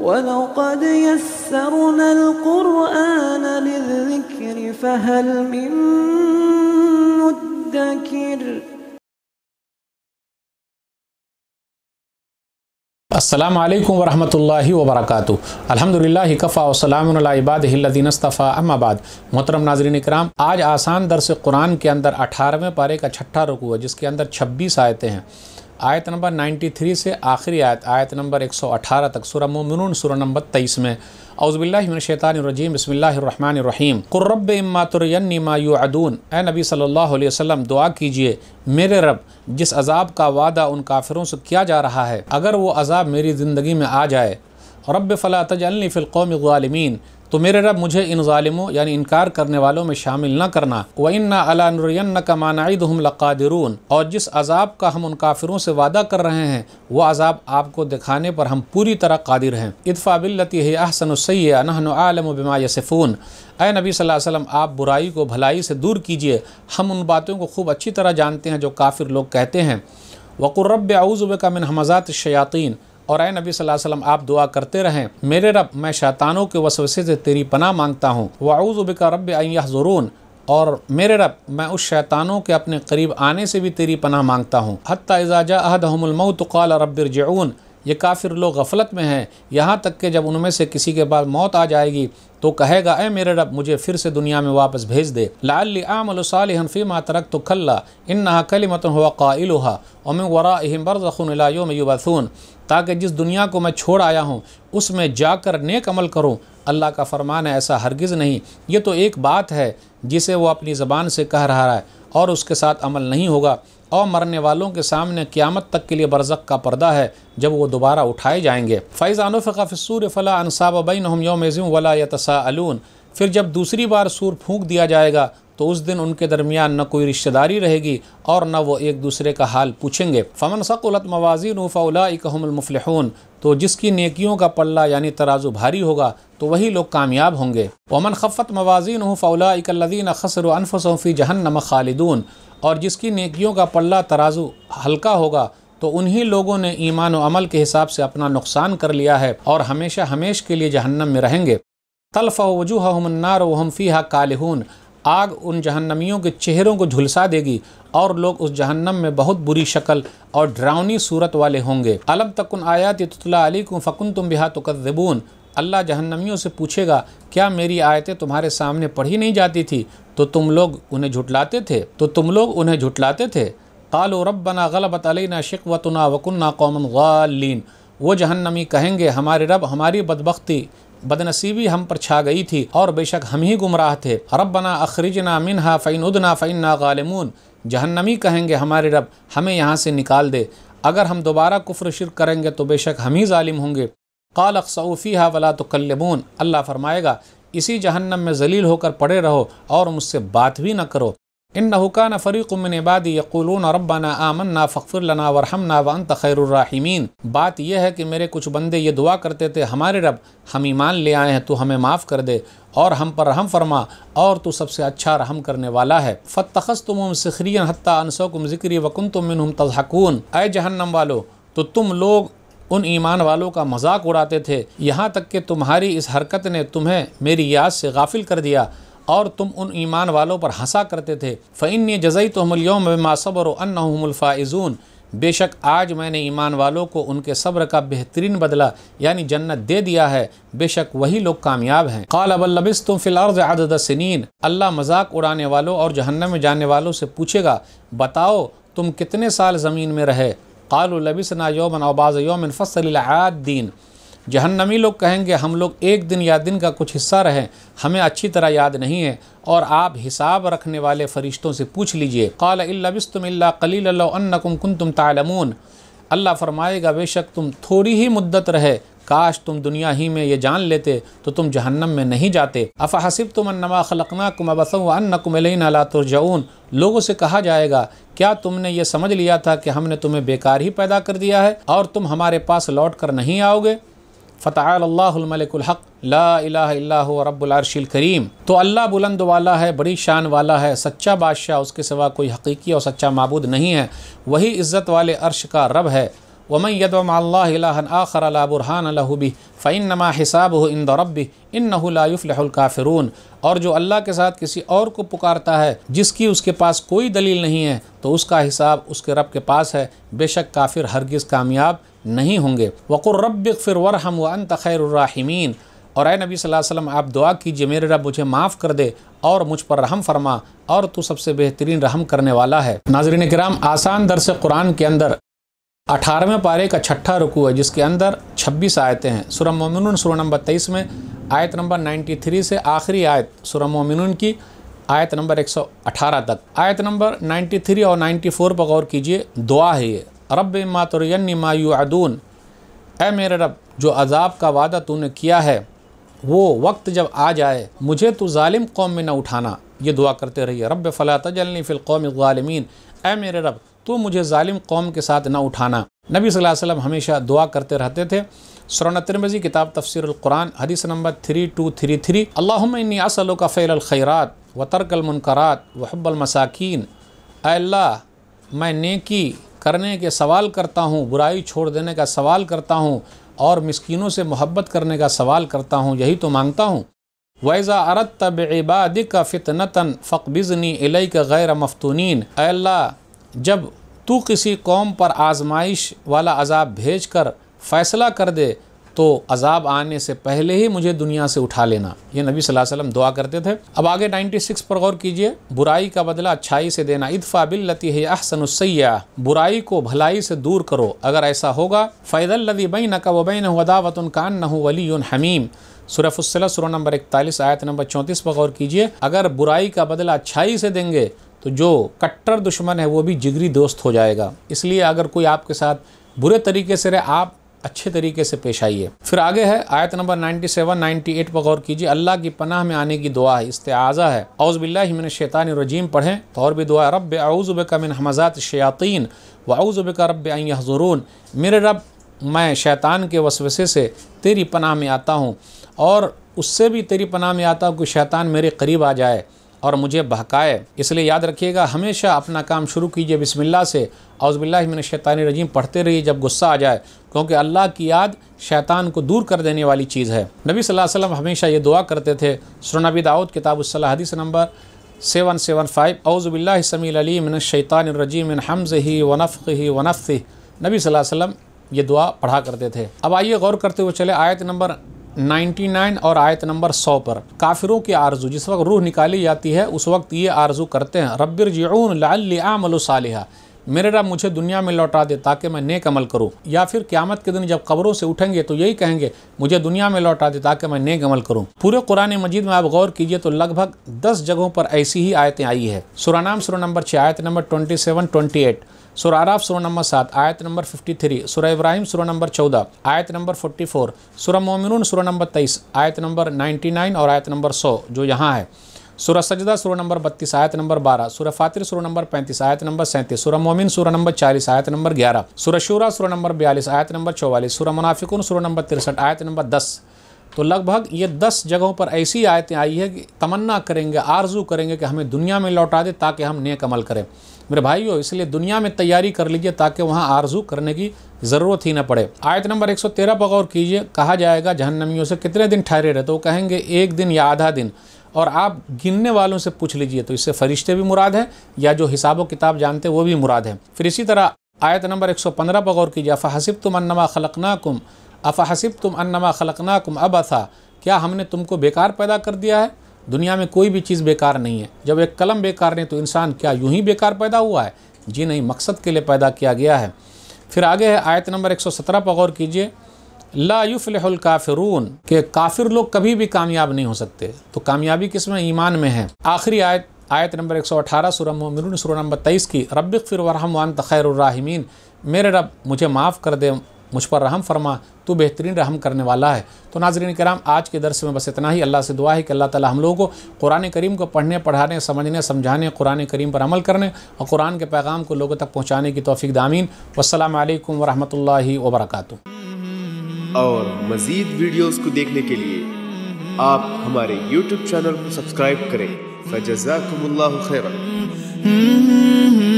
ولقد يسرنا القرآن للذكر فهل من مدكر السلام عليكم ورحمة الله وبركاته अल्हम्दुलिल्लाह कफ़ा वसलामबादीनस्तफ़ा अम्माबाद मोहतरम नाजरीन इकराम आज आसान दरस कुरान के अंदर अठारहवें पारे का छठा रुकू है जिसके अंदर छब्बीस आयतें हैं आयत नंबर 93 से आखिरी आयत आयत नंबर 118 तक सुरह मोमिनून सुरह नंबर 23 में अउज़बिल्लाशैतानरजीम बसमीम क़ुर्रब इमातुरन्नी मायूदून ए नबी सल्लल्लाहु अलैहि वसल्लम दुआ कीजिए मेरे रब जिस अजाब का वादा उन काफिरों से किया जा रहा है अगर वो अजाब मेरी ज़िंदगी में आ जाए रब फ़ला तजलनी फ़िलकौम ालमीन तो मेरे रब मुझे इन ालिमों यानी इनकार करने वालों में शामिल न करना न इन न का हम लकादरून और जिस अजाब का हम उन काफिरों से वादा कर रहे हैं वह अजाब आपको दिखाने पर हम पूरी तरह कादिर हैं इतफ़ा बिल्लती है अहसन सैन आलम बिमा यसफ़ून नबी वसम आप बुराई को भलाई से दूर कीजिए हम उन बातों को खूब अच्छी तरह जानते हैं जो काफिर लोग कहते हैं वक़ुरब आउज़ का मिन हमज़ात शयातीन और आए नबी वसल्लम आप दुआ करते रहें मेरे रब मैं शैतानों के वसवसे से तेरी पनाह मांगता हूँ वाऊज़ुबिका रब आइया जरून और मेरे रब मैं उस शैतानों के अपने करीब आने से भी तेरी पनाह मांगता हूँ हती एजाजा अहदमलमऊ तो कौल रबरजून ये काफिर लोग गफलत में हैं यहाँ तक कि जब उनमें से किसी के बाद मौत आ जाएगी तो कहेगा ए मेरे रब मुझे फिर से दुनिया में वापस भेज दे लालफ़ी मा तरक तो खल्ला इन नहा कलिमत और मैं वरा अहम में युवासून ताकि जिस दुनिया को मैं छोड़ आया हूँ उसमें जाकर नेक अमल करूँ अल्लाह का फरमान है ऐसा हरगिज़ नहीं ये तो एक बात है जिसे वो अपनी ज़बान से कह रहा है और उसके साथ अमल नहीं होगा और मरने वालों के सामने क़्यामत तक के लिए बरज़क का पर्दा है जब वो दोबारा उठाए जाएंगे फ़ैज़ानफ़ाफ़िसूर फ़ला अनसाब हम योम वला यतसा यतसाअलून फिर जब दूसरी बार सूर फूंक दिया जाएगा तो उस दिन उनके दरमियान न कोई रिश्तेदारी रहेगी और न वो एक दूसरे का हाल पूछेंगे फ़मन सकुलत मवाजी फ़लामफ़लहून तो जिसकी नेकियों का पल्ला यानी तराजू भारी होगा तो वही लोग कामयाब होंगे वमन खफ़त मवाजिन फ़लादीन खसर अनफसफ़ी जहन्नम खालिदून और जिसकी नेकियों का पल्ला तराजू हल्का होगा तो उन्हीं लोगों ने ईमान अमल के हिसाब से अपना नुकसान कर लिया है और हमेशा हमेश के लिए जहन्नम में रहेंगे तलफ़ वजूह हमन्नार वहम फ़ीहा कालहून आग उन जहन्नमियों के चेहरों को झुलसा देगी और लोग उस जहन्नम में बहुत बुरी शक्ल और ड्रावनी सूरत वाले होंगे अलम तकुन आयात तुतला को फ़कुन तुम बिहा कदबून अल्लाह जहन्नमियों से पूछेगा क्या मेरी आयतें तुम्हारे सामने पढ़ी नहीं जाती थी तो तुम लोग उन्हें झुटलाते थे तो तुम लोग उन्हें झुटलाते थे कालो रबना गलबत अलना शिकवतना वकुन्ना कौमन गालीन वो जहन्नमी कहेंगे हमारे रब हमारी बदबख्ती बदनसीबी हम पर छा गई थी और बेशक हम ही गुमराह थे रबना अखरिजना मिनहा फ़ैन उदना फ़ैन गालिमून जहन्नमी कहेंगे हमारे रब हमें यहाँ से निकाल दे अगर हम दोबारा कुफ्र शिर करेंगे तो बेशक हम ही ालिम होंगे काल अकसफ़ी हा वला तो कल्लमून अल्लाह फरमाएगा इसी जहन्नम में जलील होकर पड़े रहो और मुझसे बात भी न करो इन नहुकान फ़रीक़ुमिन इबादी यकुलून रब्बाना आमन्ना फ़िर लना वरहमना वन तखैरराहिमीन बात यह है कि मेरे कुछ बंदे ये दुआ करते थे हमारे रब हम ईमान ले आए हैं तो हमें माफ़ कर दे और हम पर रहम फरमा और तो सबसे अच्छा रहम करने वाला है फ़तखस तुम सिखरियन हत्ता अनसोकुम ज़िक्री वकुन तुम मिन तजहकून अय जहन्नम वालो तो तुम लोग उन ईमान वालों का मजाक उड़ाते थे यहाँ तक कि तुम्हारी इस हरकत ने तुम्हें मेरी याद से गाफिल कर दिया और तुम उन ईमान वालों पर हंसा करते थे फ़ैन जज़ई तो मलियोम मासबर अन्नाफाइजून बेशक आज मैंने ईमान वालों को उनके सब्र का बेहतरीन बदला यानी जन्नत दे दिया है बेशक वही लोग कामयाब हैं काल लबिस तुम फिलहाल आदद सनीन अल्लाह मजाक उड़ाने वालों और जहन्नम में जाने वालों से पूछेगा बताओ तुम कितने साल ज़मीन में रहे काल लबिस ना योमन अबाज़ योमिन फ़सल आदीन जहन्नमी लोग कहेंगे हम लोग एक दिन या दिन का कुछ हिस्सा रहें हमें अच्छी तरह याद नहीं है और आप हिसाब रखने वाले फरिश्तों से पूछ लीजिए कलाबिस्तमिल्ला इल्लाबिस्तमिल्ला कलीलकुम तुम तालमून अल्लाह फरमाएगा बेशक तुम थोड़ी ही मुद्दत रहे काश तुम दुनिया ही में ये जान लेते तो तुम जहन्नम में नहीं जाते अफ़ा हसिब तुम अन्नमा खलकना कुम लोगों से कहा जाएगा क्या तुमने ये समझ लिया था कि हमने तुम्हें बेकार ही पैदा कर दिया है और तुम हमारे पास लौट कर नहीं आओगे फ़तःल्लामलिकहक ला रब्बुलरशिल करीम तो अल्लाह बुलंद वाला है बड़ी शान वाला है सच्चा बादशाह उसके सिवा कोई हकीकी और सच्चा मबूद नहीं है वही इज़्ज़त वाले अरश का रब है वमन यदमल्लाहन आखर अलाबुरहान अलहबी फ़ैन नमा हिसाब हो इन दरबी इन नहुलाफ़िलकाफ़िरून और जो अल्लाह के साथ किसी और को पुकारता है जिसकी उसके पास कोई दलील नहीं है तो उसका हिसाब उसके रब के पास है बेशक काफिर हरगिज़ कामयाब नहीं होंगे वक़ुर रब फिर वरहम व अन और आए नबी वसल्लम आप दुआ कीजिए मेरे रब मुझे माफ़ कर दे और मुझ पर रहम फरमा और तू सबसे बेहतरीन रहम करने वाला है नाजरीन कराम आसान दरस कुरान के अंदर अठारहवें पारे का छठा रुकू है जिसके अंदर छब्बीस आयतें हैं सुरम मोमिन सुर नंबर तेईस में आयत नंबर नाइन्टी थ्री से आखिरी आयत सुरम मोमिन की आयत नंबर एक सौ अठारह तक आयत नंबर नाइन्टी थ्री और नाइन्टी फोर पर गौर कीजिए दुआ है ये रब मातरयन मायूदून ए मेरे रब जो अजाब का वादा तूने किया है वो वक्त जब आ जाए मुझे तो ालिम कौम में न उठाना ये दुआ करते रहिए रब फ़ला तजलनी फ़िलकौम ालमीन ए मेरे रब तो मुझे ालिम कौम के साथ ना उठाना नबी सल्लल्लाहु हमेशा दुआ करते रहते थे सुरन तिरमजी किताब तफसरक़ुरान हदीस number three two three three अल्लामी असलों का अलखैरत व तरकलमनकरात वहब्बलमसाकिन अल्लाह मैं नेकी करने के सवाल करता हूँ बुराई छोड़ देने का सवाल करता हूँ और मिसकिनों से मोहब्बत करने का सवाल करता हूँ यही तो मांगता हूँ वैज़ा अरत तब इबाद का फितनता फ़कबिज़नी इलई का गैर मफ्तून अल्लाह जब तू किसी कौम पर आजमाइश वाला अजाब भेज कर फ़ैसला कर दे तो अजाब आने से पहले ही मुझे दुनिया से उठा लेना ये नबी सल्लल्लाहु अलैहि वसल्लम दुआ करते थे अब आगे 96 पर गौर कीजिए बुराई का बदला अच्छाई से देना इतफा बिल्लती है सैया बुराई को भलाई से दूर करो अगर ऐसा होगा फ़ैदल्लदी बैन का वबैन नदावत कान न वली हमीम सुरफुसला सुर नंबर इकतालीस आयत नंबर चौंतीस पर गौर कीजिए अगर बुराई का बदला अच्छाई से देंगे तो जो कट्टर दुश्मन है वो भी जिगरी दोस्त हो जाएगा इसलिए अगर कोई आपके साथ बुरे तरीके से रहे आप अच्छे तरीके से पेश आइए फिर आगे है आयत नंबर 97, 98 पर गौर कीजिए अल्लाह की पनाह में आने की दुआ है इस्तेजा है औज़बिल्लिमिन शैतान रजीम पढ़ें तो और भी दुआ रब आउज़ुब का मिन हमजात शयातिन व आउज़ुब का रब आई हजरून मेरे रब मैं शैतान के वसवसे से तेरी पनाह में आता हूँ और उससे भी तेरी पनाह में आता हूँ कि शैतान मेरे करीब आ जाए और मुझे बहकाए इसलिए याद रखिएगा हमेशा अपना काम शुरू कीजिए बिस्मिल्लाह से अउज़बिल्लामिन शैतानी रजीम पढ़ते रहिए जब गुस्सा आ जाए क्योंकि अल्लाह की याद शैतान को दूर कर देने वाली चीज़ है नबी सल्लल्लाहु अलैहि वसल्लम हमेशा ये दुआ करते थे सुरनबी दाऊद किताबुल्सला हदीस नंबर सेवन सेवन फाइव अउज़बिल्ला समी अली मिन शैतानरजीम हमज़ ही वनफ़ ही वनफ़ नबी वसम ये दुआ पढ़ा करते थे अब आइए गौर करते हुए चले आयत नंबर 99 और आयत नंबर 100 पर काफिरों की आरजू जिस वक्त रूह निकाली जाती है उस वक्त ये आरजू करते हैं रबिर जून लाल मेरे रब मुझे दुनिया में लौटा दे ताकि मैं नेक अमल करूँ या फिर क्यामत के दिन जब कब्रों से उठेंगे तो यही कहेंगे मुझे दुनिया में लौटा दे ताकि मैं नेक अमल करूँ पूरे कुरान मजीद में आप गौर कीजिए तो लगभग दस जगहों पर ऐसी ही आयतें आई है सुरानाम सुर नंबर छः आयत number twenty seven twenty eight सुर आराफ सुर नंबर सात आयत नंबर फिफ्टी थ्री सुर इब्राहिम सुर नंबर चौदह आयत नंबर फोर्टी फोर सुर मोमिन सुर नंबर तेईस आयत नंबर नाइन्टी नाइन और आयत नंबर सौ जो यहाँ है सुर सजदा सुर नंबर बत्तीस आयत नंबर बारह सुर फातिर सुर नंबर पैंतीस आयत नंबर सैंतीस सुर मोमिन सुर नंबर चालीस आयत नंबर ग्यारह सुर शुरा सुर नंबर बयालीस आयत नंबर चौवालीस सुर मुनाफिकुन सुर नंबर तिरसठ आयत नंबर दस तो लगभग ये दस जगहों पर ऐसी आयतें आई है कि तमन्ना करेंगे आरजू करेंगे कि हमें दुनिया में लौटा दे ताकि हम नेक अमल करें मेरे भाई हो इसलिए दुनिया में तैयारी कर लीजिए ताकि वहाँ आरजू करने की ज़रूरत ही ना पड़े आयत नंबर 113 पर गौर कीजिए कहा जाएगा जहन्नमियों से कितने दिन ठहरे रहे तो वो कहेंगे एक दिन या आधा दिन और आप गिनने वालों से पूछ लीजिए तो इससे फरिश्ते भी मुराद हैं या जो हिसाब किताब जानते वो भी मुराद हैं फिर इसी तरह आयत नंबर 115 पर गौर कीजिए हसिब तुम कुम खलकनाकुम हसिब तुम खलकना खलकनाकुम अब अथा क्या हमने तुमको बेकार पैदा कर दिया है दुनिया में कोई भी चीज़ बेकार नहीं है जब एक कलम बेकार नहीं तो इंसान क्या यूं ही बेकार पैदा हुआ है जी नहीं मकसद के लिए पैदा किया गया है फिर आगे है आयत नंबर 117 पर गौर कीजिए ला युफलहुल काफिरून के काफिर लोग कभी भी कामयाब नहीं हो सकते तो कामयाबी किस में ईमान में है आखिरी आयत आयत नंबर 118 सूरह मोमिनून सूरह नंबर 23 की रब्बिक फिर वरहम वान तखैरमिन मेरे रब मुझे माफ़ कर दे मुझ पर रहम फरमा तो बेहतरीन रहम करने वाला है तो नाजरीन कराम आज के दरस में बस इतना ही अल्लाह से दुआ है कि अल्लाह ताला हम लोगों को कुरान करीम को पढ़ने पढ़ाने समझने समझाने कुरान करीम पर अमल करने और कुरान के पैगाम को लोगों तक पहुँचाने की तोफ़ी दामीन वालकम वरहमल वबरक और मज़ीद वीडियोज़ को देखने के लिए आप हमारे यूट्यूब चैनल को सब्सक्राइब करें फजाकुम्ला खैर